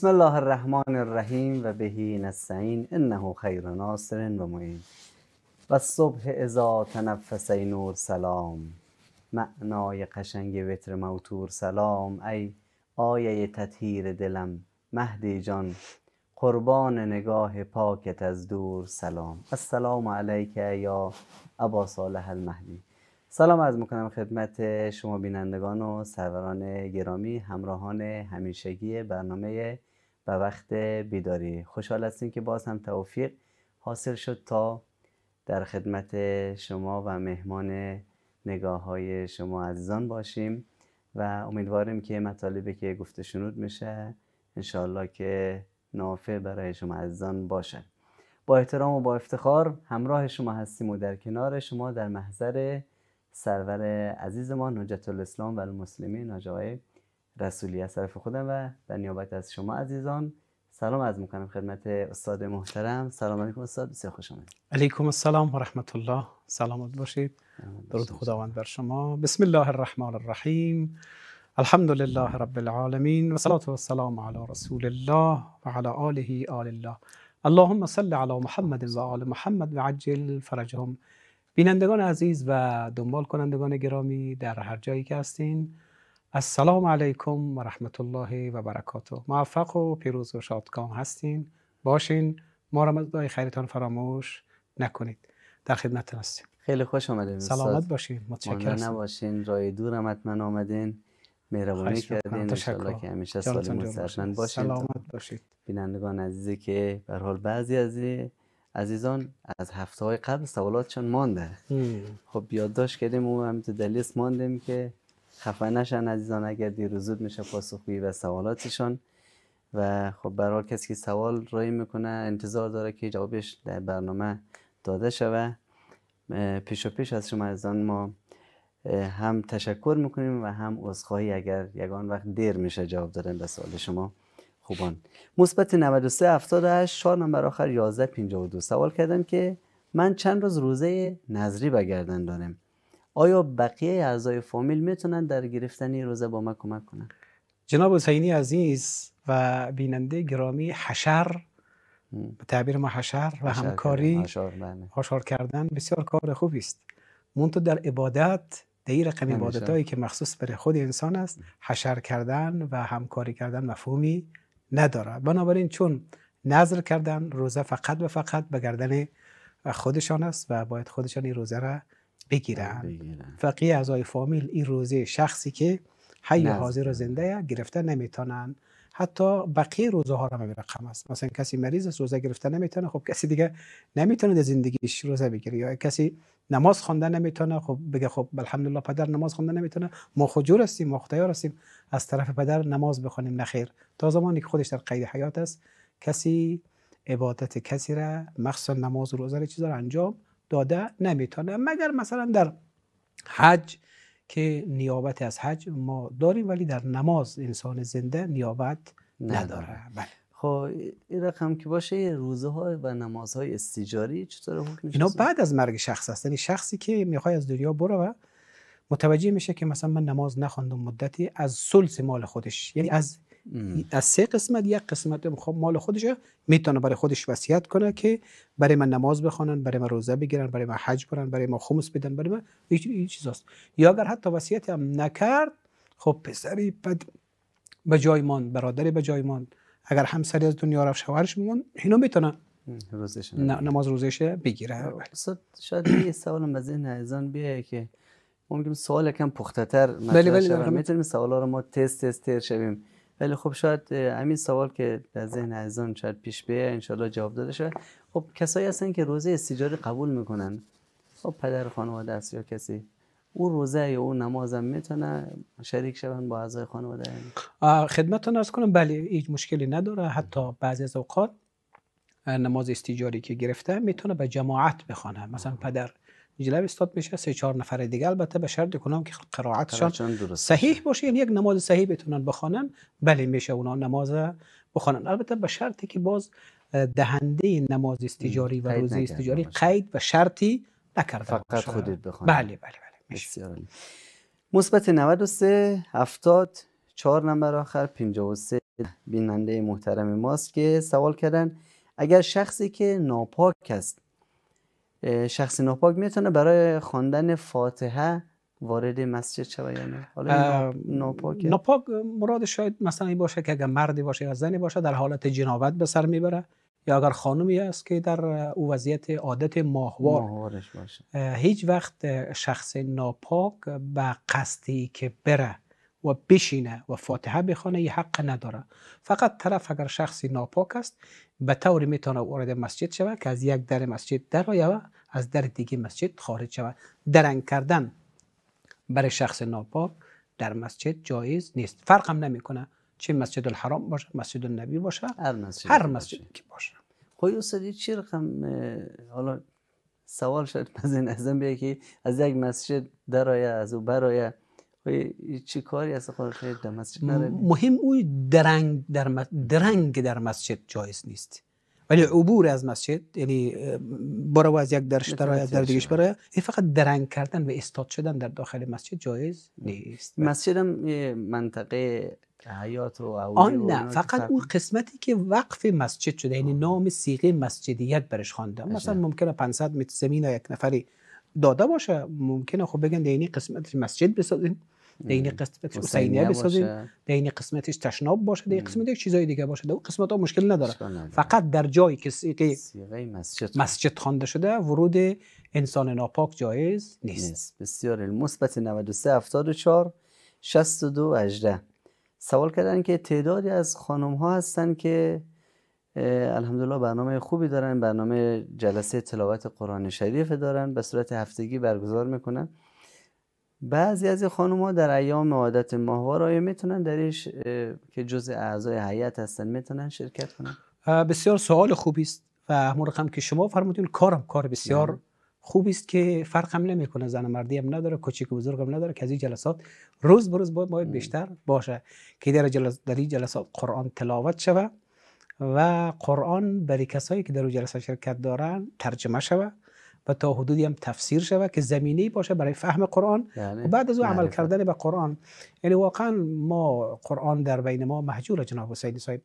بسم الله الرحمن الرحیم و بهی نستعین انه خیر ناصر و معین و صبح ازا تنفس نور سلام معنای قشنگ وتر موتور سلام ای آیه تطهیر دلم مهدی جان قربان نگاه پاکت از دور سلام السلام علیک یا ابا صالح المهدی سلام از میکنم خدمت شما بینندگان و سروران گرامی همراهان همیشگی برنامه و وقت بیداری خوشحال هستیم که باز هم توفیق حاصل شد تا در خدمت شما و مهمان نگاه های شما عزیزان باشیم و امیدواریم که مطالبی که گفته شنود میشه انشاءالله که نافع برای شما عزیزان باشه با احترام و با افتخار همراه شما هستیم و در کنار شما در محضر سرور عزیز ما الاسلام و المسلمین آقای رسولی از طرف خودم و در نیابت از شما عزیزان سلام از میکنم خدمت استاد محترم سلام علیکم استاد بسیار خوش آمدید علیکم السلام و رحمت الله سلامت باشید درود خداوند بر شما بسم الله الرحمن الرحیم الحمد لله رب العالمین و صلات و سلام علی رسول الله و علی آله آل الله اللهم صل علی محمد و آل محمد و عجل فرجهم بینندگان عزیز و دنبال کنندگان گرامی در هر جایی که هستین السلام علیکم و رحمت الله و برکاته موفق و پیروز و شادکام هستین باشین ما را خیرتان فراموش نکنید در خدمت هستیم خیلی خوش آمدین سلامت باشین متشکرم نباشین رای دور حتما آمدین مهربانی کردین تشکر که همیشه سالم و باشین سلامت باشید بینندگان عزیزی که به حال بعضی از عزیزان از هفته های قبل سوالاتشان مانده خب یادداشت کردیم و هم تو دلیس ماندیم که خفه نشن عزیزان اگر دیر زود میشه پاسخگویی و سوالاتشان و خب برای کسی که سوال رای میکنه انتظار داره که جوابش در برنامه داده شوه پیش و پیش از شما عزیزان ما هم تشکر میکنیم و هم عذرخواهی اگر یگان وقت دیر میشه جواب دادن به سوال شما خوبان مثبت 93 78 4 نمبر آخر 11 سوال کردم که من چند روز روزه نظری بگردن دارم آیا بقیه اعضای فامیل میتونن در گرفتن روزه با ما کمک کنن جناب حسینی عزیز و بیننده گرامی حشر به تعبیر ما حشر و همکاری بله. حشر کردن بسیار کار خوبی است منتو در عبادت در این رقم عبادت هایی که مخصوص بر خود انسان است حشر کردن و همکاری کردن مفهومی ندارد. بنابراین چون نظر کردن روزه فقط و فقط به گردن خودشان است و باید خودشان این روزه را بگیرن, فقیه از اعضای فامیل این روزه شخصی که حی حاضر و زنده گرفته نمیتونن حتی بقیه روزه ها هم رقم است مثلا کسی مریض است روزه گرفته نمیتونه خب کسی دیگه نمیتونه زندگیش روزه بگیره یا کسی نماز خوانده نمیتونه خب بگه خب الحمدلله پدر نماز خوانده نمیتونه ما خجور هستیم ما اختیار هستیم از طرف پدر نماز بخونیم نخیر تا زمانی که خودش در قید حیات است کسی عبادت کسی را مخصوصا نماز روزه چیزا انجام داده نمیتونه مگر مثلا در حج که نیابت از حج ما داریم ولی در نماز انسان زنده نیابت نداره بله. خب این رقم که باشه روزه ها و نماز های استیجاری چطور حکم اینا بعد از مرگ شخص هست یعنی شخصی که میخوای از دنیا بره و متوجه میشه که مثلا من نماز نخوندم مدتی از سلس مال خودش یعنی, یعنی از از سه قسمت یک قسمت مال خودشه میتونه برای خودش وصیت کنه که برای من نماز بخوانن برای من روزه بگیرن برای من حج برن برای من خمس بدن برای من هیچ چیزاست یا اگر حتی وصیت هم نکرد خب پسری بد به جای مان برادری به جای مان اگر همسری از دنیا رفت شوهرش مون اینو میتونه نماز روزش بگیره خب، بله. شاید یه سوال از این عزیزان بیه که ممکن سوال کم پخته تر بله، مطرح بله, بله، خب. میتونیم سوالا رو ما تست تست تر شویم ولی خب شاید همین سوال که در ذهن عزیزان شاید پیش بیه انشالله جواب داده شد خب کسایی هستن که روزه استیجاری قبول میکنن خب پدر خانواده است یا کسی او روزه یا او هم میتونه شریک شون با اعضای خانواده خدمتتون ارز کنم بله هیچ مشکلی نداره حتی بعضی از اوقات نماز استیجاری که گرفته میتونه به جماعت بخوانه مثلا پدر جلوی استاد میشه سه چهار نفر دیگه البته به شرط کنم که قرائتشان صحیح باشه یعنی یک نماز صحیح بتونن بخوانن بله میشه اونا نماز بخوانن البته به شرطی که باز دهنده نماز استجاری و روز استجاری قید و شرطی نکرده فقط خودت بخوان بله بله بله میشه مثبت 93 70 4 نمبر آخر 53 بیننده محترم ماست که سوال کردن اگر شخصی که ناپاک است شخص ناپاک میتونه برای خواندن فاتحه وارد مسجد شود ناپاک مراد شاید مثلا این باشه که اگر مردی باشه یا زنی باشه در حالت جنابت به سر میبره یا اگر خانمی است که در او وضعیت عادت ماهوار باشه هیچ وقت شخص ناپاک به قصدی که بره و بشینه و فاتحه بخونه یه حق نداره فقط طرف اگر شخصی ناپاک است به طور میتونه وارد مسجد شود که از یک در مسجد در و از در دیگه مسجد خارج شود درنگ کردن برای شخص ناپاک در مسجد جایز نیست فرق هم نمیکنه چه مسجد الحرام باشه مسجد النبی باشه هر مسجد, که باشه خوی خب استادی چی رقم حالا سوال شد از این ازم که از یک مسجد درایه از او خب چی کاری از خب خیر در مسجد نره مهم اوی درنگ در درنگ در مسجد جایز نیست ولی عبور از مسجد یعنی برو از یک درش از در دیگش برای این فقط درنگ کردن و استاد شدن در داخل مسجد جایز نیست مسجد هم منطقه حیات و آن نه فقط اون قسمتی که وقف مسجد شده یعنی نام سیغه مسجدیت برش خوانده مثلا ممکنه 500 متر زمین یک نفری داده باشه ممکنه خب بگن یعنی قسمت مسجد بسازیم این قسمت حسینیه بسازیم دین قسمتش تشناب باشه قسمت قسمتش چیزای دیگه باشه و قسمت ها مشکل نداره فقط در جایی که که مسجد مسجد خوانده شده ورود انسان ناپاک جایز نیست, نیست. بسیار مثبت 93 74 62 18 سوال کردن که تعدادی از خانم ها هستن که الحمدلله برنامه خوبی دارن برنامه جلسه تلاوت قرآن شریف دارن به صورت هفتگی برگزار میکنن بعضی از خانوما در ایام عادت ماهوار آیا میتونن درش که جز اعضای هیئت هستن میتونن شرکت کنن بسیار سوال خوبی است و همون رقم که شما فرمودین کارم کار بسیار بله. خوبی است که فرق هم نمیکنه زن مردی هم نداره کوچیک و بزرگ هم نداره که از این جلسات روز به روز باید بله. بیشتر باشه که در جلس در این جلسات قرآن تلاوت شود و قرآن برای کسایی که در جلسه شرکت دارن ترجمه شوه و تا حدودی هم تفسیر شوه که زمینه باشه برای فهم قرآن و بله. بعد از او بله، عمل کردن به قرآن یعنی واقعا ما قرآن در بین ما محجور جناب حسین صاحب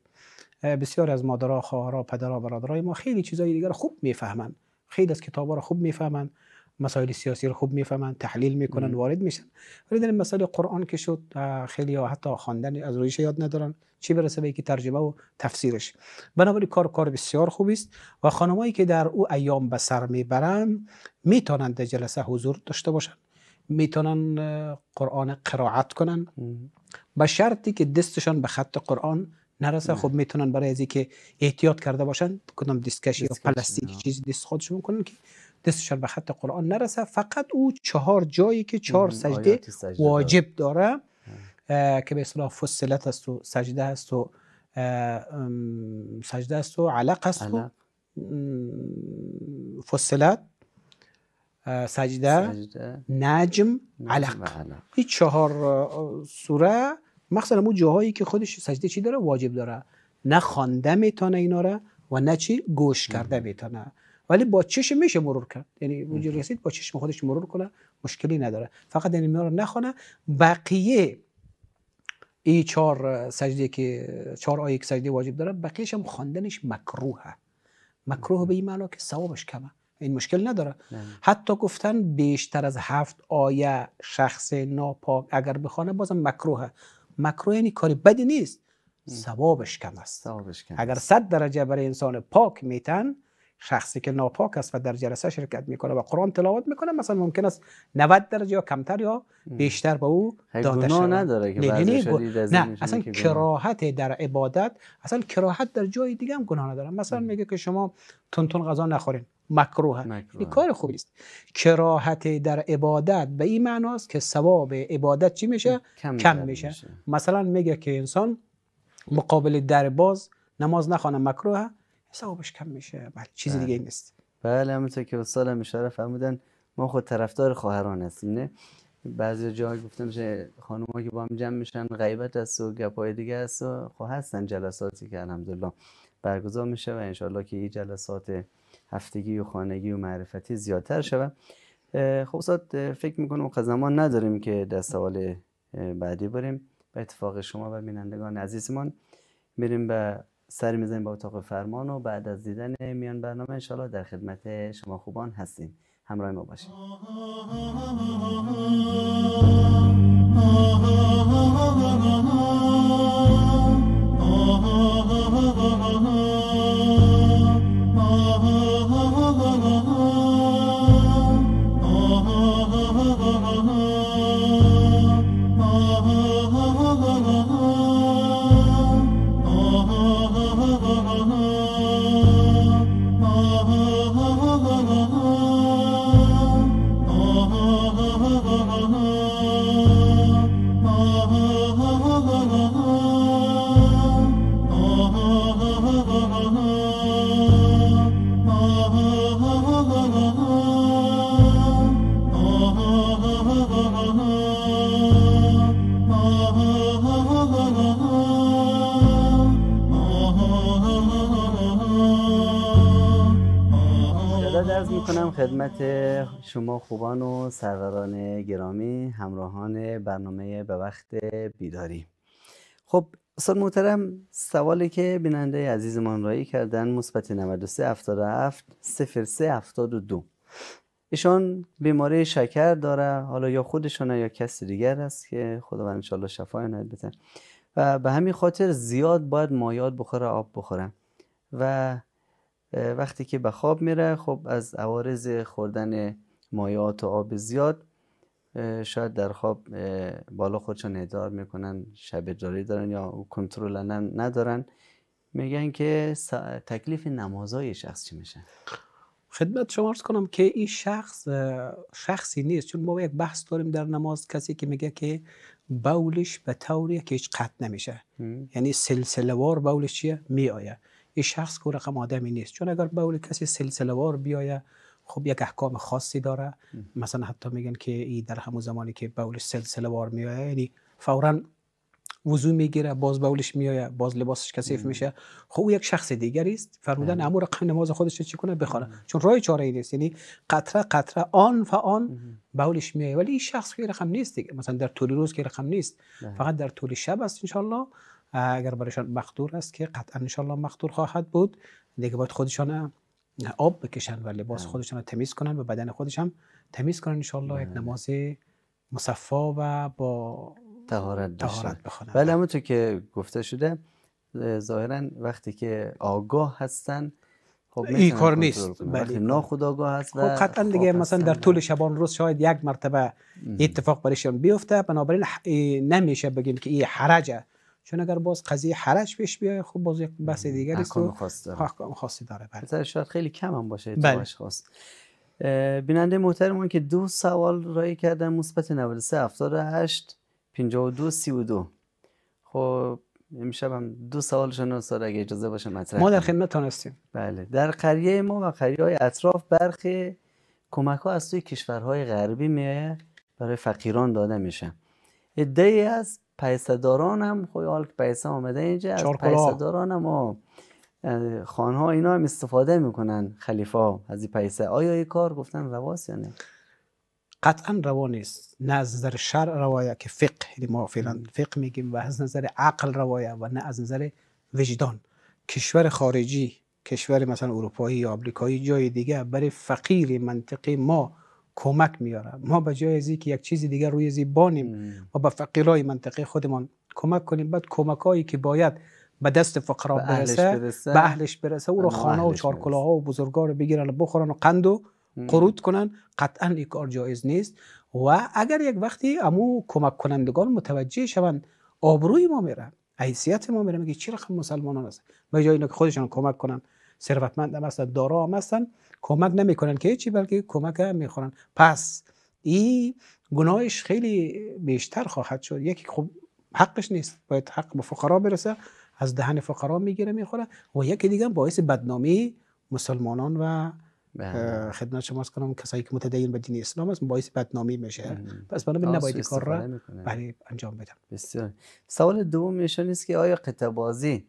بسیار از مادرها خواهرها پدرها برادرای ما خیلی چیزای دیگر خوب میفهمن خیلی از کتابا رو خوب میفهمن مسائل سیاسی رو خوب میفهمن تحلیل میکنن وارد میشن ولی در مسائل قرآن که شد خیلی ها حتی خواندن از رویش یاد ندارن چی برسه به یکی ترجمه و تفسیرش بنابراین کار کار بسیار خوبی است و خانمایی که در او ایام به سر میبرن میتونن در جلسه حضور داشته باشن میتونن قرآن قرائت کنن به شرطی که دستشان به خط قرآن نرسه خب میتونن برای از که احتیاط کرده باشن کدام دیسکش یا پلاستیک چیزی دست خودشون کنن که دستش به خط قرآن نرسه فقط او چهار جایی که چهار سجده, واجب داره که به اصطلاح فصلت است و سجده است و سجده است و علق است و فصلت سجده, نجم علق این چهار سوره مخصوصا اون جاهایی که خودش سجده چی داره واجب داره نه خوانده میتونه اینا را و نه چی گوش کرده میتونه ولی با چشم میشه مرور کرد یعنی اونجا رسید با چشم خودش مرور کنه مشکلی نداره فقط انیمه رو نخونه بقیه ای چهار سجده که چهار آیه که سجده واجب داره بقیهش هم خواندنش هست مکروه به این معنا که ثوابش کمه این مشکل نداره حتی گفتن بیشتر از هفت آیه شخص ناپاک اگر بخوانه بازم هست مکروه یعنی کاری بدی نیست ثوابش کم است اگر صد درجه برای انسان پاک میتن شخصی که ناپاک است و در جلسه شرکت میکنه و قرآن تلاوت میکنه مثلا ممکن است 90 درجه یا کمتر یا بیشتر به او داده شود نداره که نه, نه, اصلا کراهت در عبادت اصلا کراهت در جای دیگه هم گناه نداره مثلا میگه که شما تون غذا نخورین مکروه این کار خوبی است کراهت در عبادت به این معناست که ثواب عبادت چی میشه کم, کم میشه. میشه مثلا میگه که انسان مقابل در باز نماز نخوانه مکروه حسابش کم میشه بله چیز دیگه نیست بله همونطور که استاد هم اشاره فرمودن ما خود طرفدار خواهران هستیم نه بعضی جا گفتم میشه خانم که با هم جمع میشن غیبت هست و گپای دیگه هست و خب هستن جلساتی که الحمدلله برگزار میشه و انشالله که این جلسات هفتگی و خانگی و معرفتی زیادتر شود خب استاد فکر میکنم که زمان نداریم که در سوال بعدی بریم به اتفاق شما و بینندگان عزیزمان بریم به سری میزنیم با اتاق فرمان و بعد از دیدن میان برنامه انشالله در خدمت شما خوبان هستیم همراه ما باشیم خدمت شما خوبان و سروران گرامی همراهان برنامه به وقت بیداری خب استاد محترم سوالی که بیننده عزیزمان رایی کردن مثبت 93 77 03 72 ایشان بیماری شکر داره حالا یا خودشونه یا کسی دیگر است که خدا خداوند انشالله شفا نهید و به همین خاطر زیاد باید مایاد بخوره آب بخوره و وقتی که به خواب میره خب از عوارض خوردن مایعات و آب زیاد شاید در خواب بالا خودشون هدار میکنن شب جاری دارن یا کنترل ندارن میگن که تکلیف نمازای شخص چی میشه خدمت شما ارز کنم که این شخص شخصی نیست چون ما یک بحث داریم در نماز کسی که میگه که بولش به طوریه که هیچ قطع نمیشه یعنی وار بولش چیه آیه. این شخص که رقم آدمی نیست چون اگر بول کسی سلسلوار وار بیایه خب یک احکام خاصی داره مثلا حتی میگن که این در همون زمانی که بول سلسله وار میایه یعنی فورا وضو میگیره باز بولش میایه باز لباسش کثیف میشه خب او یک شخص دیگری است فرمودن امور رقم نماز خودش چی کنه بخونه چون راه چاره ای نیست یعنی قطره قطره آن آن بولش میایه ولی این شخص که رقم نیست دیگه مثلا در طول روز که رقم نیست بله. فقط در طول شب است ان اگر برایشان مقدور است که قطعا انشالله مقدور خواهد بود دیگه باید خودشان آب بکشن و لباس خودشان رو تمیز کنن و بدن خودشان تمیز کنن انشالله یک بله. نماز مصفا و با تهارت بخونن ولی بله. همونطور که گفته شده ظاهرا وقتی که آگاه هستن خب این کار نیست ولی آگاه هست خب قطعا دیگه مثلا در طول شبان روز شاید یک مرتبه اتفاق برایشان بیفته بنابراین نمیشه بگیم که این حرجه چون اگر باز قضیه حرج پیش بیاد خب باز یک بحث دیگری است خاصی داره بله شاید خیلی کم هم باشه بله. خاص بیننده اون که دو سوال رای کردن مثبت 93 78 52 32 خب امشب هم دو سوال شما سوال اگه اجازه باشه مطرح ما در خدمتتون هستیم بله در قریه ما و قریه های اطراف برخی کمک ها از سوی کشورهای غربی میه برای فقیران داده میشن ادعی است. پیسه داران هم خوی خب حال پیسه آمده اینجا از پیسه داران هم خانه ها اینا هم استفاده میکنن خلیفه ها از این پیسه آیا این کار گفتن رواس یا نه قطعا روا نیست نه از نظر شرع روایه که فقه یعنی ما فعلا فقه میگیم و از نظر عقل روایه و نه از نظر وجدان کشور خارجی کشور مثلا اروپایی یا آمریکایی جای دیگه برای فقیر منطقی ما کمک میاره ما به جای از که یک چیز دیگر روی بانیم و به فقیرای منطقه خودمان کمک کنیم بعد کمک هایی که باید به دست فقرا برسه به اهلش برسه او رو خانه و چارکلاه ها و بزرگا رو بگیرن و بخورن و قند و قرود کنن قطعا این کار جایز نیست و اگر یک وقتی امو کمک کنندگان متوجه شوند آبروی ما میره حیثیت ما میره میگه چی رقم مسلمانان است به جای اینکه خودشان کمک کنن ثروتمند هم هستن دارا هم کمک نمیکنن که هیچی بلکه کمک هم میخورن پس این گناهش خیلی بیشتر خواهد شد یکی خب حقش نیست باید حق به فقرا برسه از دهن فقرا میگیره میخوره و یکی دیگه باعث بدنامی مسلمانان و بله. خدمت شما کنم کسایی که متدین به دین اسلام است باعث بدنامی میشه پس بنابراین نباید کار را برای انجام بدم بسیار سوال دوم میشه نیست که آیا قطع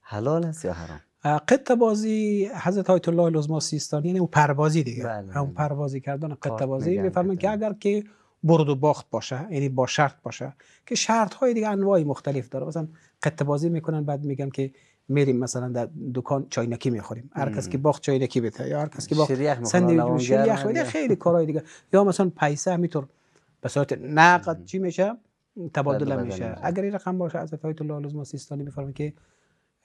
حلال است یا حرام قطع بازی حضرت آیت الله لزما سیستانی یعنی اون پروازی دیگه بله همون بله. پروازی کردن قطع بازی که اگر که برد و باخت باشه یعنی با شرط باشه که شرط های دیگه انواع مختلف داره مثلا قطع بازی میکنن بعد میگن که میریم مثلا در دکان چاینکی میخوریم هر کس که باخت چاینکی بده یا هر کس که باخت سندویچ شریخ خیلی کارهای دیگه یا مثلا پیسه همینطور به صورت نقد چی میشه تبادله میشه اگر این رقم باشه حضرت آیت الله لزما سیستانی که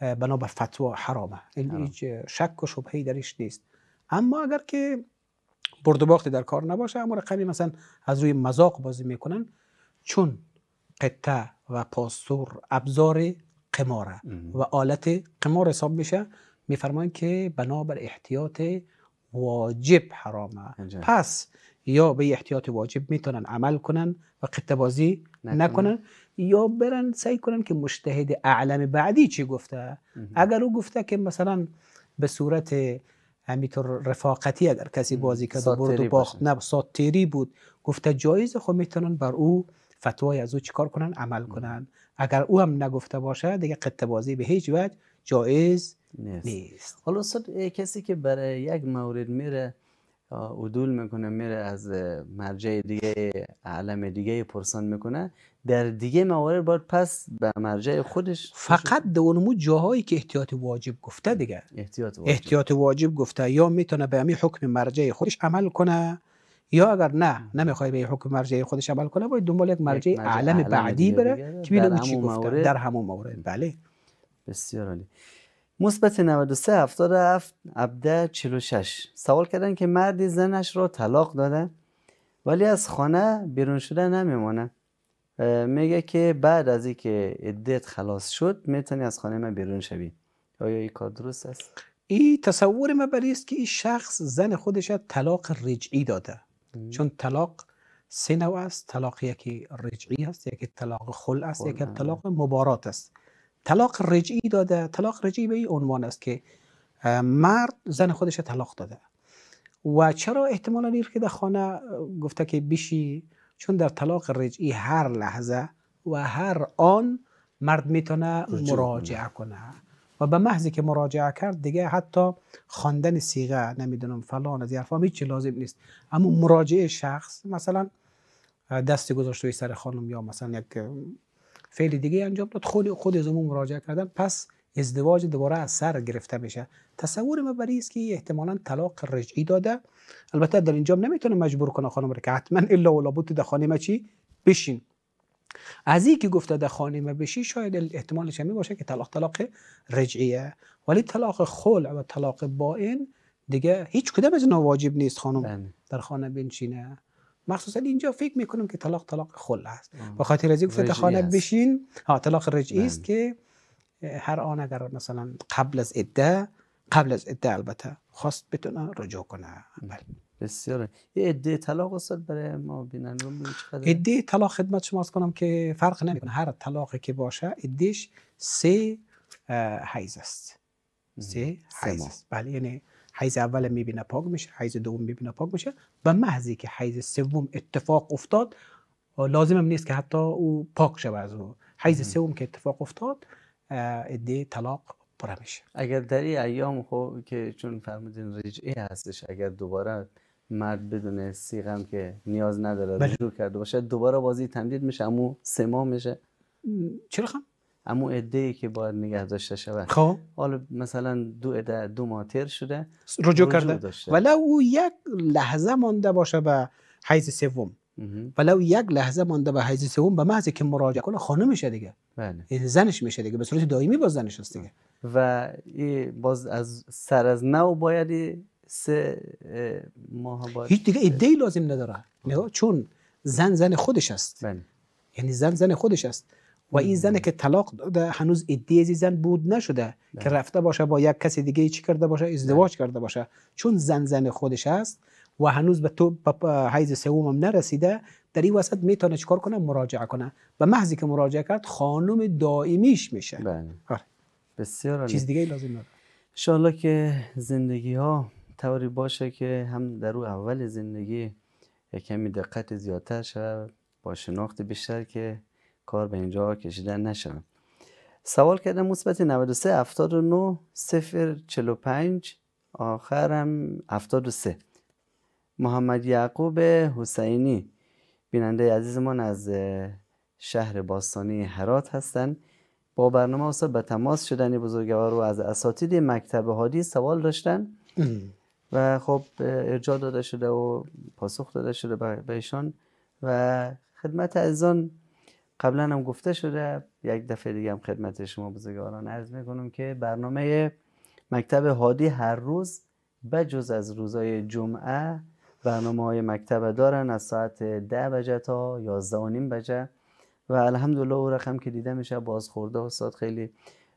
بنا به فتوا حرامه یعنی هیچ شک و شبهی درش نیست اما اگر که برد در کار نباشه اما رقمی مثلا از روی مذاق بازی میکنن چون قطه و پاسور ابزار قماره و آلت قمار حساب میشه میفرمایند که بنابر احتیاط واجب حرامه پس یا به احتیاط واجب میتونن عمل کنن و قطه بازی نکنن یا برن سعی کنن که مشتهد اعلم بعدی چی گفته اگر او گفته که مثلا به صورت همیتر رفاقتی اگر کسی بازی کرد و برد و باخت نه ساتری بود گفته جایز خب میتونن بر او فتوای از او چیکار کنن عمل کنن اگر او هم نگفته باشه دیگه قطه بازی به هیچ وجه جایز نیست, نیست. کسی که برای یک مورد میره عدول میکنه میره از مرجع دیگه عالم دیگه پرسان میکنه در دیگه موارد باید پس به مرجع خودش فقط در اونمو جاهایی که احتیاط واجب گفته دیگه احتیاط واجب, احتیاط واجب گفته یا میتونه به همین حکم مرجع خودش عمل کنه یا اگر نه نمیخوای به حکم مرجع خودش عمل کنه باید دنبال یک مرجع عالم بعدی بره که ببینه چی گفته در همون موارد بله بسیار عالی مثبت 93 77 چلو 46 سوال کردن که مردی زنش را طلاق داده ولی از خانه بیرون شده نمیمانه میگه که بعد از اینکه عدت خلاص شد میتونی از خانه ما بیرون شوی آیا این کار درست است این تصور ما برای است که این شخص زن خودش طلاق رجعی داده چون طلاق سه نوع است طلاق یکی رجعی است یکی طلاق خل است یکی طلاق مبارات است طلاق رجعی داده طلاق رجعی به این عنوان است که مرد زن خودش طلاق داده و چرا احتمال که در خانه گفته که بیشی چون در طلاق رجعی هر لحظه و هر آن مرد میتونه مراجعه کنه و به محضی که مراجعه کرد دیگه حتی خواندن سیغه نمیدونم فلان از حرفا هیچ لازم نیست اما مراجعه شخص مثلا دست گذاشت روی سر خانم یا مثلا یک فعل دیگه انجام داد خود خود از مراجعه کردن پس ازدواج دوباره از سر گرفته میشه تصور ما برای است که احتمالا طلاق رجعی داده البته در اینجا نمیتونه مجبور کنه خانم را که حتما الا و لابد در خانه چی بشین از این که گفته در خانه ما شاید احتمالش می باشه که طلاق طلاق رجعیه ولی طلاق خلع و طلاق این دیگه هیچ کدام از نواجب نیست خانم بله. در خانه بنشینه مخصوصا اینجا فکر میکنم که طلاق طلاق خل است به خاطر از اینکه خانه بشین ها طلاق رجعی است بله. که هر آن اگر مثلا قبل از عده قبل از عده البته خواست بتونه رجوع کنه بله بسیار عده طلاق اصل برای ما بیننده عده طلاق خدمت شما از کنم که فرق نمیکنه هر طلاقی که باشه عدهش سه حیز است سه حیز است بله یعنی حیز اول میبینه پاک میشه حیز دوم میبینه پاک میشه و محضی که حیز سوم اتفاق افتاد لازمم نیست که حتی او پاک شود از او حیز سوم که اتفاق افتاد ادی طلاق پره میشه اگر در این ایام خب که چون فرمودین رجعه هستش اگر دوباره مرد بدون سیغم که نیاز نداره بله. رجوع کرده باشه دوباره بازی تمدید میشه امو سه میشه چرا خم امو عده ای که باید نگه داشته شود بله. خب حالا مثلا دو عده دو ماتر شده رجوع کرده او یک لحظه مانده باشه به حیز سوم ولو یک لحظه مانده به حیز سوم به محض که مراجعه کنه خانه میشه دیگه بله یعنی زنش میشه دیگه به صورت دائمی باز زنش هست دیگه و باز از سر از نو باید سه ماه باید هیچ دیگه ایده لازم نداره خب. چون زن زن خودش است بله. یعنی زن زن خودش است و این زن که طلاق داده هنوز از زن بود نشده که رفته باشه با یک کسی دیگه چی کرده باشه ازدواج کرده باشه چون زن زن خودش است و هنوز به تو حیز سوم هم نرسیده در این وسط میتونه چکار کنه مراجعه کنه به محضی که مراجعه کرد خانم دائمیش میشه بله. آره. بسیار چیز دیگه لازم نداره انشاءالله که زندگی ها طوری باشه که هم در او اول زندگی کمی دقت زیادتر شد با شناخت بیشتر که کار به اینجا کشیدن نشوم سوال کردم مثبت 93 79 0 45 آخرم 73 محمد یعقوب حسینی بیننده عزیزمان از شهر باستانی هرات هستند با برنامه استاد به تماس شدن بزرگوار رو از اساتید مکتب هادی سوال داشتن و خب ارجاع داده شده و پاسخ داده شده به ایشان و خدمت عزیزان قبلا هم گفته شده یک دفعه دیگه هم خدمت شما بزرگواران عرض میکنم که برنامه مکتب هادی هر روز بجز از روزای جمعه برنامه های مکتب دارن از ساعت ده بجه تا یازده و نیم بجه و الحمدلله او رقم که دیده میشه بازخورده استاد خیلی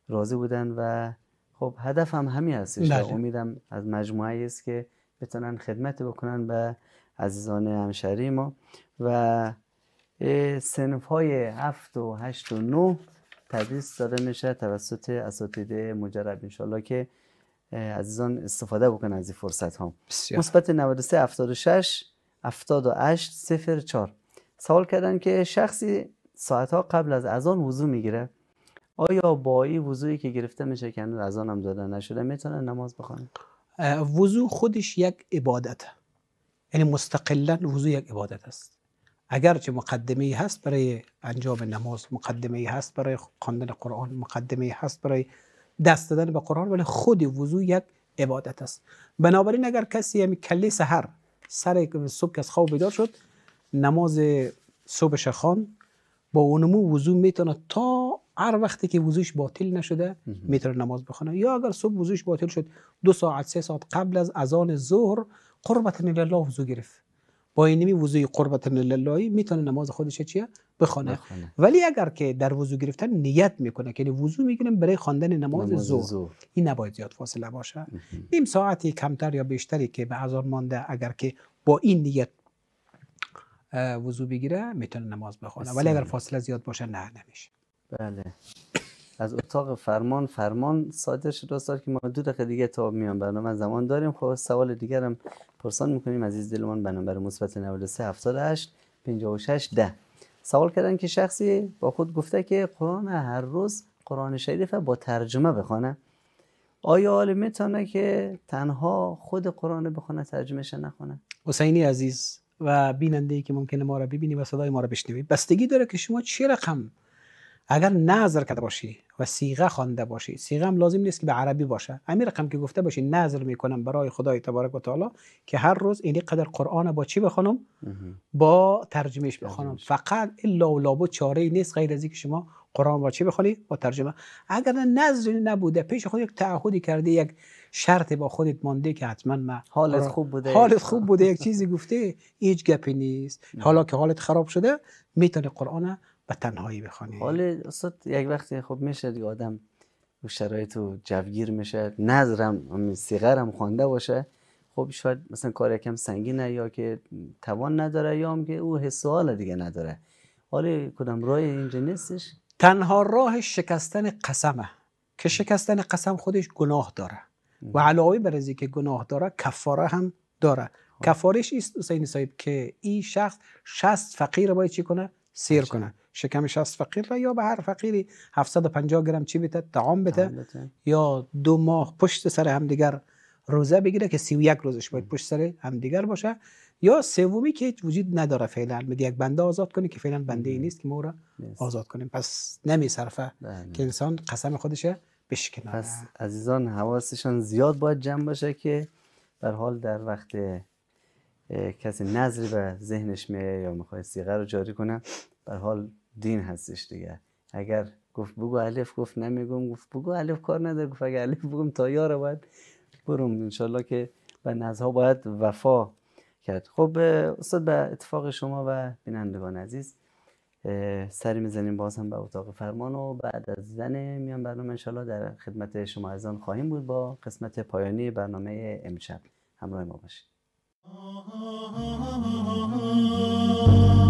راضی بودن و خب هدف هم همین هستش بله. امیدم از مجموعه است که بتونن خدمت بکنن به عزیزان همشهری ما و سنف های هفت و هشت و نه تدریس داده میشه توسط اساتید مجرب انشالله که عزیزان استفاده بکنن از این فرصت ها مثبت 93 76 78 04 سوال کردن که شخصی ساعت ها قبل از اذان وضو میگیره آیا با این وضوعی که گرفته میشه که هنوز اذان هم داده نشده میتونه نماز بخونه وضو خودش یک عبادت یعنی مستقلا وضو یک عبادت است اگرچه مقدمه ای هست برای انجام نماز مقدمه ای هست برای خواندن قرآن مقدمه ای هست برای دست دادن به قرآن ولی خود وضو یک عبادت است بنابراین اگر کسی همی یعنی کلی سحر سر صبح از خواب بیدار شد نماز صبح شخان با اونمو وضو میتونه تا هر وقتی که وضوش باطل نشده میتونه نماز بخونه یا اگر صبح وضوش باطل شد دو ساعت سه ساعت قبل از اذان ظهر قربت الله وضو گرفت با می وضوی قربت لله میتونه نماز خودش چیه بخونه ولی اگر که در وضو گرفتن نیت میکنه که یعنی وضو میگیرن برای خواندن نماز, نماز این نباید زیاد فاصله باشه نیم ساعتی کمتر یا بیشتری که به ازار مانده اگر که با این نیت وضو بگیره میتونه نماز بخونه ولی اگر فاصله زیاد باشه نه نمیشه بله از اتاق فرمان فرمان صادر شد استاد که ما دو دقیقه دیگه تا میان برنامه زمان داریم خب سوال دیگر هم پرسان میکنیم عزیز دلمان بنابر مثبت 93 78 56 10 سوال کردن که شخصی با خود گفته که قرآن هر روز قرآن شریف با ترجمه بخوانه آیا عالم میتونه که تنها خود قرآن بخونه ترجمهش نخونه حسینی عزیز و بیننده ای که ممکنه ما را ببینی و صدای ما را بشنوی بستگی داره که شما چه رقم اگر نظر کرده باشی و سیغه خوانده باشی سیغه هم لازم نیست که به عربی باشه همین رقم که گفته باشی نظر میکنم برای خدای تبارک و تعالی که هر روز اینقدر قدر قرآن با چی بخونم با ترجمهش بخونم فقط الا و لابو چاره نیست غیر از اینکه شما قرآن با چی بخونی با ترجمه اگر نظر نبوده پیش خود یک تعهدی کرده یک شرط با خودت مانده که حتما ما حالت خوب بوده حالت خوب بوده یک چیزی گفته هیچ گپی نیست حالا که حالت خراب شده میتونه قرآن و تنهایی بخوانی حال استاد یک وقتی خب میشه دیگه آدم و شرایط و جوگیر میشه نظرم سیغرم خوانده باشه خب شاید مثلا کار یکم سنگینه یا که توان نداره یا هم که او حسوال دیگه نداره حالا کدام راه اینجا نیستش تنها راه شکستن قسمه که شکستن قسم خودش گناه داره و علاوه بر از که گناه داره کفاره هم داره خب. کفارش ایست حسین صاحب که این شخص شست فقیر باید چی کنه سیر کنه شکمش شست فقیر را یا به هر فقیری 750 گرم چی بده تعام بده یا دو ماه پشت سر همدیگر روزه بگیره که 31 روزش باید پشت سر همدیگر باشه یا سومی که وجود نداره فعلا بده یک بنده آزاد کنه که فعلا بنده ای نیست که ما را آزاد کنیم پس نمیصرفه بله. که انسان قسم خودش بشکنه پس عزیزان حواستشان زیاد باید جمع باشه که در حال در وقت کسی نظری به ذهنش میه یا میخواد سیغه رو جاری کنه بر حال دین هستش دیگه اگر گفت بگو الف گفت نمیگم گفت بگو الف کار نداره گفت اگر الف بگم تا یاره باید بروم انشالله که به نزها باید وفا کرد خب استاد به اتفاق شما و بینندگان عزیز سری میزنیم باز هم به اتاق فرمان و بعد از زن میان برنامه انشالله در خدمت شما ازان خواهیم بود با قسمت پایانی برنامه امشب همراه ما باشید 啊啊啊啊啊啊！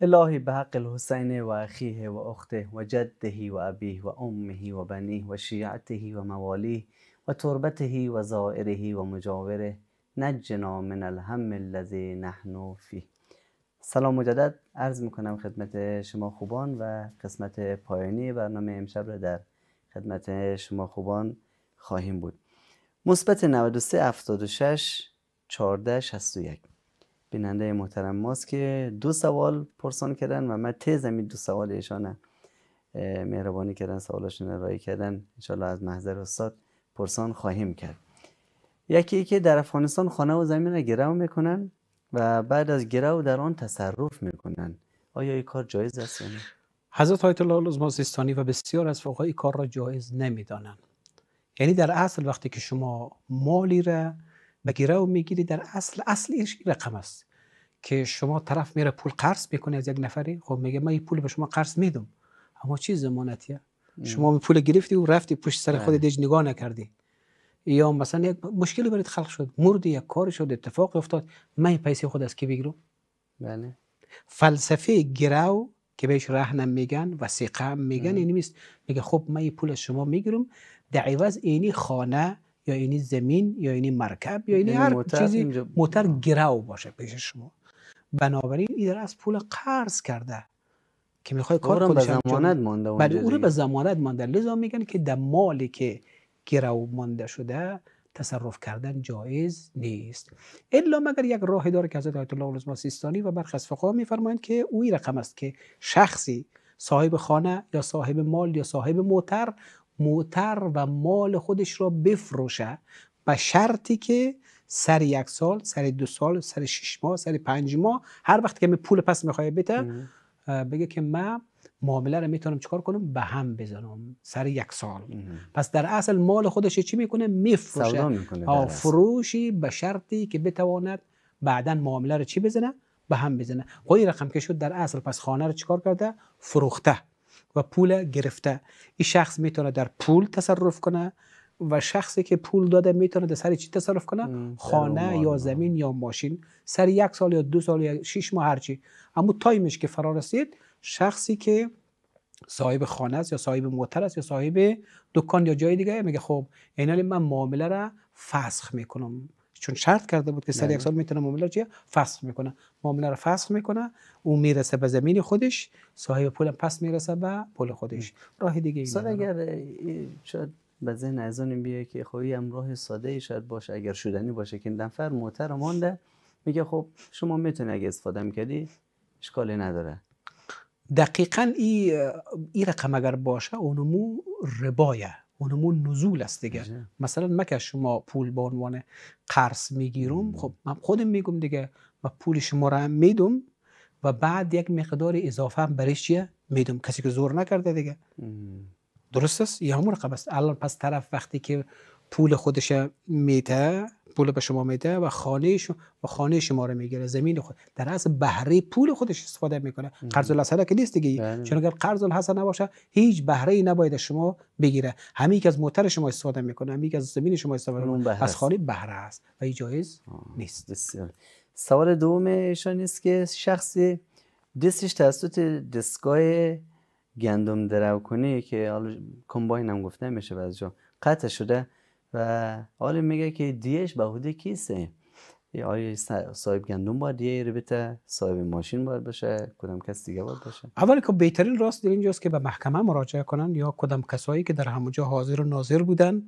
الهی به حق الحسین و اخیه و اخته و جده و ابیه و امه و بنیه و شیعته و موالیه و تربته و زائره و مجاوره نجنا من الهم الذي نحن فيه سلام مجدد عرض میکنم خدمت شما خوبان و قسمت پایانی برنامه امشب را در خدمت شما خوبان خواهیم بود مثبت 93 76 14 61 بیننده محترم ماست که دو سوال پرسان کردن و من زمین زمین دو سوال ایشان مهربانی کردن سوالشون ارائه کردن انشالله از محضر استاد پرسان خواهیم کرد یکی که در افغانستان خانه و زمین را گرم میکنن و بعد از گرو در آن تصرف میکنن آیا این کار جایز است یا حضرت آیت الله العظما سیستانی و بسیار از فقها این کار را جایز نمیدانند یعنی در اصل وقتی که شما مالی را به گرو میگیری در اصل اصل رقم است که شما طرف میره پول قرض میکنه از یک نفری خب میگه من این پول به شما قرض میدم اما چی ضمانتیه شما پول گرفتی و رفتی پشت سر بله. خودت هیچ نگاه نکردی یا مثلا یک مشکلی برات خلق شد مرد یک کار شد اتفاق افتاد من پیسی خود از که بگیرم بله فلسفه گراو که بهش رهنم میگن و سیقه میگن اینی نیست میگه خب من پول از شما میگیرم در عوض اینی خانه یا اینی زمین یا اینی مرکب یا اینی یعنی هر چیزی موتر گرو باشه پیش شما بنابراین این در از پول قرض کرده که میخوای کار کنه به ضمانت مانده بله، به ضمانت مانده لذا میگن که در مالی که گرو مانده شده تصرف کردن جایز نیست الا مگر یک راه داره که حضرت آیت الله العظما سیستانی و برخی از فقها میفرمایند که اوی رقم است که شخصی صاحب خانه یا صاحب مال یا صاحب موتر موتر و مال خودش را بفروشه به شرطی که سر یک سال سر دو سال سر شش ماه سر پنج ماه هر وقت که پول پس میخواد بده بگه که من معامله رو میتونم چیکار کنم به هم بزنم سر یک سال پس در اصل مال خودش چی میکنه میفروشه آه فروشی به شرطی که بتواند بعدا معامله رو چی بزنه به هم بزنه قوی رقم که شد در اصل پس خانه رو چیکار کرده فروخته و پول گرفته این شخص میتونه در پول تصرف کنه و شخصی که پول داده میتونه در سر چی تصرف کنه خانه یا زمین یا ماشین سر یک سال یا دو سال یا شش ماه هرچی اما تایمش که فرار رسید شخصی که صاحب خانه است یا صاحب موتر است یا صاحب دکان یا جای دیگه میگه خب اینا من معامله را فسخ میکنم چون شرط کرده بود که سر یک بله. سال میتونه معامله چیه فسخ میکنه معامله را فسخ میکنه او میرسه به زمین خودش صاحب پولم پس میرسه به پول خودش راه دیگه این سر اگر شاید به ذهن از اون بیه که خوی خب، هم راه ساده ای شاید باشه اگر شدنی باشه که نفر معتر مانده میگه خب شما میتونی اگه استفاده میکردی اشکالی نداره دقیقا این ای رقم اگر باشه اونمو ربایه اونمو نزول است دیگه بله. مثلا مکه شما پول به عنوان قرض میگیرم بله. خب من خودم میگم دیگه و پول شما را میدم و بعد یک مقدار اضافه هم برش چیه میدم کسی که زور نکرده دیگه درست است یه همون رقم است الان پس طرف وقتی که پول خودش میده پول به شما میده و خانه و خانه شما رو میگیره زمین خود در اصل بهره پول خودش استفاده میکنه قرض الحسنه که نیست دیگه بله. چون اگر قرض الحسنه نباشه هیچ بهره ای نباید شما بگیره همین که از موتر شما استفاده میکنه همین که از زمین شما استفاده میکنه از خانه بهره است و این جایز نیست سوال دوم ایشان است که شخصی دستش توسط دستگاه گندم درو کنه که حالا کمباین هم گفته میشه از جا قطع شده و حالا میگه که دیش به حدود کیسه آیا صاحب گندم باید رو بیته؟ صاحب ماشین باید باشه کدام کس دیگه باید باشه اول که بهترین راست در اینجاست که به محکمه مراجعه کنن یا کدام کسایی که در همونجا حاضر و ناظر بودن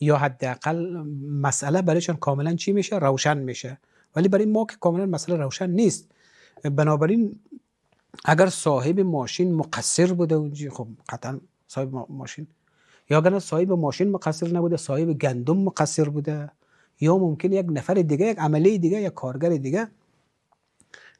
یا حداقل مسئله برایشان کاملا چی میشه روشن میشه ولی برای ما که کاملا مسئله روشن نیست بنابراین اگر صاحب ماشین مقصر بوده اونجی خب قطعا صاحب ماشین یا اگر صاحب ماشین مقصر نبوده صاحب گندم مقصر بوده یا ممکن یک نفر دیگه یک عملی دیگه یک کارگر دیگه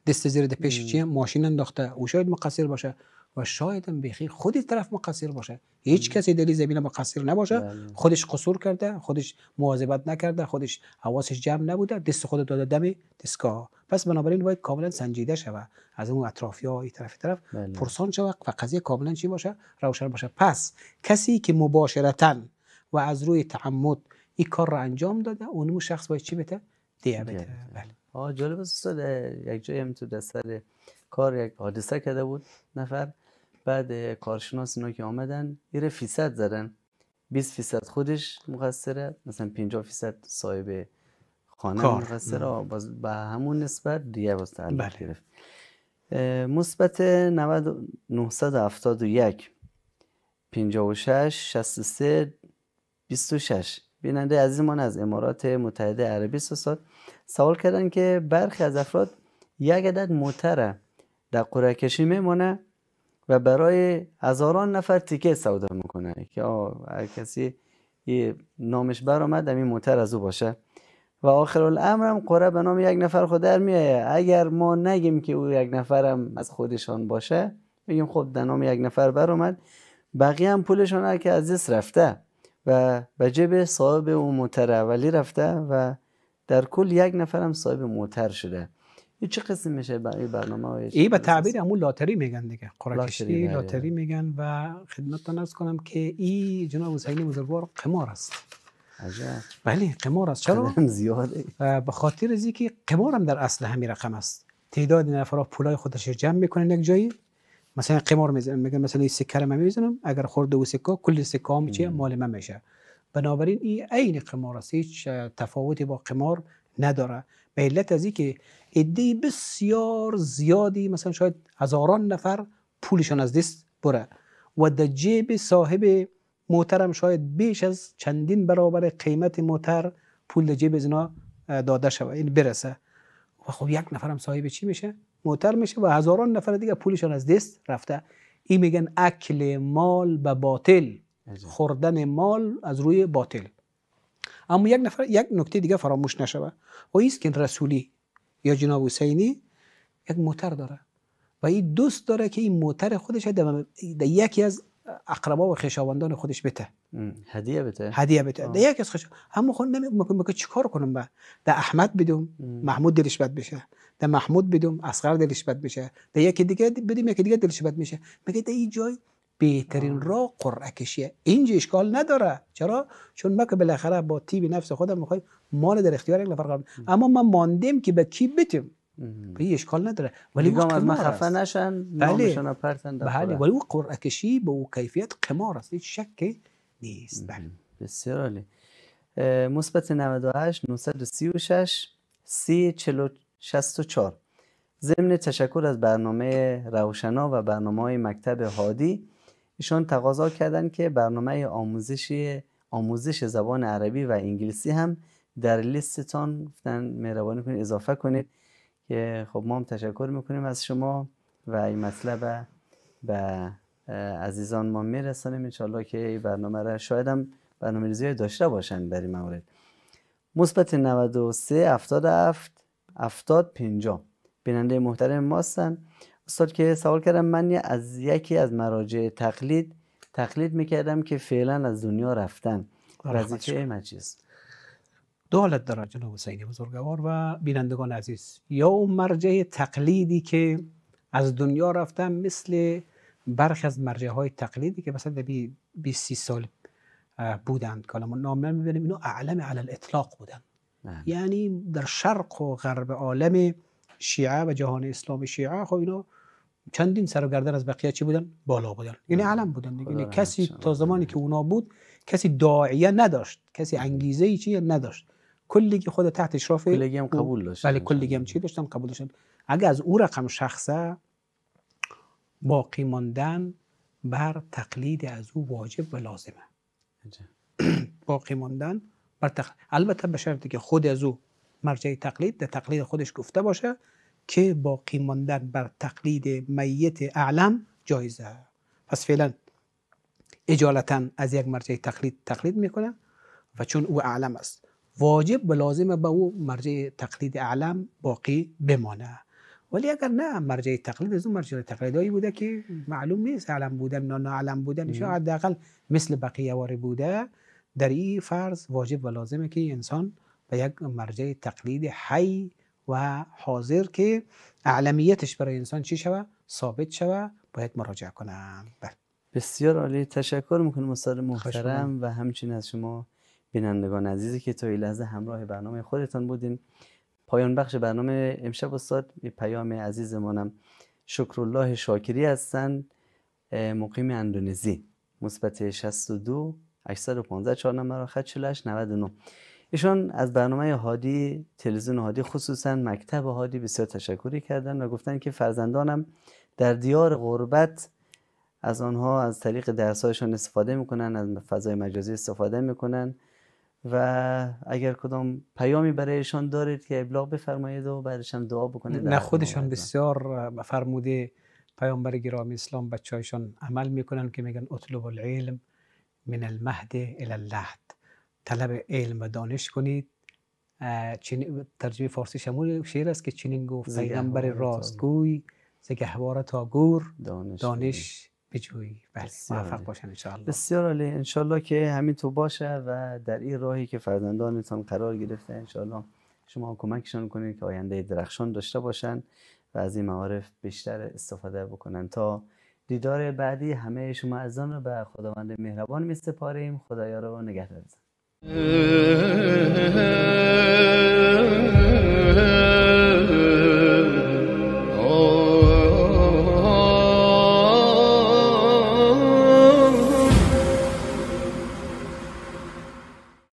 دست زیر پیش چیه ماشین انداخته او شاید مقصر باشه و شاید هم بخیر خودی طرف مقصر باشه هیچ کسی دلی زمین مقصر نباشه بله. خودش قصور کرده خودش مواظبت نکرده خودش حواسش جمع نبوده دست خود داده دم دستگاه پس بنابراین باید کاملا سنجیده شوه از اون اطرافیا ها این طرف طرف بله. پرسان شوه و قضیه کاملا چی باشه روشن باشه پس کسی که مباشرتا و از روی تعمد این کار را انجام داده اون شخص باید چی بته دیابت بله آه جالب است یک جایی هم تو دستر کار یک حادثه کرده بود نفر بعد کارشناس اینا که آمدن ایره فیصد زدن 20 فیصد خودش مقصره مثلا 50 فیصد صاحب خانه مقصره باز به همون نسبت دیگه باز تعلق بله. گرفت مثبت 971 56 63 26 بیننده عزیزمان از امارات متحده عربی سوساد سوال کردن که برخی از افراد یک عدد موتره در قرعه کشی میمونه و برای هزاران نفر تیکه سودا میکنه که هر کسی نامش برآمد این موتر از او باشه و آخر الامر هم قره به نام یک نفر خود در میایه اگر ما نگیم که او یک نفرم از خودشان باشه میگیم خب در نام یک نفر بر برآمد بقیه هم پولشان که از دست رفته و به جب صاحب اون موتر اولی رفته و در کل یک نفرم صاحب موتر شده این چه قسم میشه برای برنامه های ای به تعبیر همون لاتری میگن دیگه قرعه بله، بله. لاتری میگن و خدمتتان عرض کنم که این جناب حسین مزرگوار قمار است عجب بله قمار است چرا زیاده به خاطر از که قمار هم در اصل همین رقم است تعداد نفرها پولای خودش جمع میکنن یک جایی مثلا قمار میزنن میگن مثلا این سکه رو من میزنم اگر خورد و سکه کل سکه هم مال من میشه بنابراین این عین قمار است هیچ تفاوتی با قمار نداره به علت از اینکه ایده بسیار زیادی مثلا شاید هزاران نفر پولشان از دست بره و در جیب صاحب موترم شاید بیش از چندین برابر قیمت موتر پول در جیب از داده شود این یعنی برسه و خب یک نفرم صاحب چی میشه موتر میشه و هزاران نفر دیگه پولشان از دست رفته این میگن اکل مال به باطل خوردن مال از روی باطل اما یک نفر یک نکته دیگه فراموش نشوه و ایست که رسولی یا جناب حسینی یک موتر داره و این دوست داره که این موتر خودش در یکی از اقربا و خشاوندان خودش بته هدیه بده هدیه بده در یکی از خوش همون خود خب نمیگم که چیکار کنم با در احمد بدم محمود دلش بد بشه در محمود بدم اصغر دلش بد بشه در یکی دیگه بدیم یکی دیگه دلش بد میشه میگه ده این جای بهترین را قرعه کشیه اینجا اشکال نداره چرا چون ما که بالاخره با تیب نفس خودم میخوای مال در اختیار یک نفر قرار اما من ماندیم که به کی بتیم به خب، اشکال نداره ولی گام از من خفه نشن بله بله ولی اون قرعه کشی به اون کیفیت قمار است هیچ شکی نیست بله بسیار عالی مثبت 98 936 3464 ضمن تشکر از برنامه روشنا و برنامه های مکتب هادی ایشان تقاضا کردند که برنامه آموزشی آموزش زبان عربی و انگلیسی هم در لیستتان گفتن مهربانی کنید اضافه کنید که خب ما هم تشکر میکنیم از شما و این مطلب به عزیزان ما میرسانیم انشاءالله که این برنامه را شاید هم برنامه داشته باشن در این مورد مثبت 93 77 70 50 بیننده محترم ما ماستن استاد که سوال کردم من از یکی از مراجع تقلید تقلید میکردم که فعلا از دنیا رفتن وظیفه مجلس دو حالت داره جناب حسین بزرگوار و بینندگان عزیز یا اون مرجع تقلیدی که از دنیا رفتن مثل برخی از مرجع های تقلیدی که مثلا در 20 سال بودند که ما نام نمیبینیم اینا اعلم علی الاطلاق بودن بله. یعنی در شرق و غرب عالم شیعه و جهان اسلام شیعه خب اینا چندین سر و از بقیه چی بودن بالا بودن یعنی بله. علم بودن یعنی کسی تا زمانی که اونا بود کسی داعیه نداشت کسی انگیزه ای چی نداشت که خود تحت اشراف کلی هم قبول داشت بله کلی هم چی داشتن قبول داشتن اگه از او رقم شخصه باقی ماندن بر تقلید از او واجب و لازمه باقی ماندن بر تقلید. البته به شرطی که خود از او مرجع تقلید در تقلید خودش گفته باشه که باقی ماندن بر تقلید میت اعلم جایزه پس فعلا اجالتا از یک مرجع تقلید تقلید میکنه و چون او اعلم است واجب و لازم به او مرجع تقلید اعلم باقی بمانه ولی اگر نه مرجع تقلید از اون مرجع تقلیدایی بوده که معلوم نیست علم بودن نه علم بودن شاید حداقل مثل بقیه واری بوده در این فرض واجب و لازمه که انسان به یک مرجع تقلید حی و حاضر که اعلمیتش برای انسان چی شوه ثابت شوه باید مراجعه کنم بله. بسیار عالی تشکر میکنم استاد محترم و همچنین از شما بینندگان عزیزی که تا این لحظه همراه برنامه خودتان بودین پایان بخش برنامه امشب استاد یه پیام عزیزمانم شکرالله شاکری هستند مقیم اندونزی مثبت 62 815 4 نمبر 48 ایشان از برنامه هادی تلویزیون هادی خصوصا مکتب هادی بسیار تشکری کردن و گفتن که فرزندانم در دیار غربت از آنها از طریق درسایشان استفاده میکنن از فضای مجازی استفاده میکنن و اگر کدام پیامی برایشان دارید که ابلاغ بفرمایید و بعدش هم دعا بکنید نه خودشان بسیار فرموده پیامبر گرام اسلام هایشان عمل میکنن که میگن اطلب العلم من المهد الی اللحد طلب علم و دانش کنید ترجمه فارسی شمول شعر است که چنین گفت پیغمبر راستگوی گهواره تا گور دانش, دانش بجوی بله، موفق باشن انشاءالله بسیار عالی انشاءالله که همین تو باشه و در این راهی که فرزندانتان قرار گرفته انشاءالله شما کمکشان کنید که آینده درخشان داشته باشن و از این معارف بیشتر استفاده بکنن تا دیدار بعدی همه شما از آن را به خداوند مهربان می سپاریم خدایا رو نگه Müzik ee,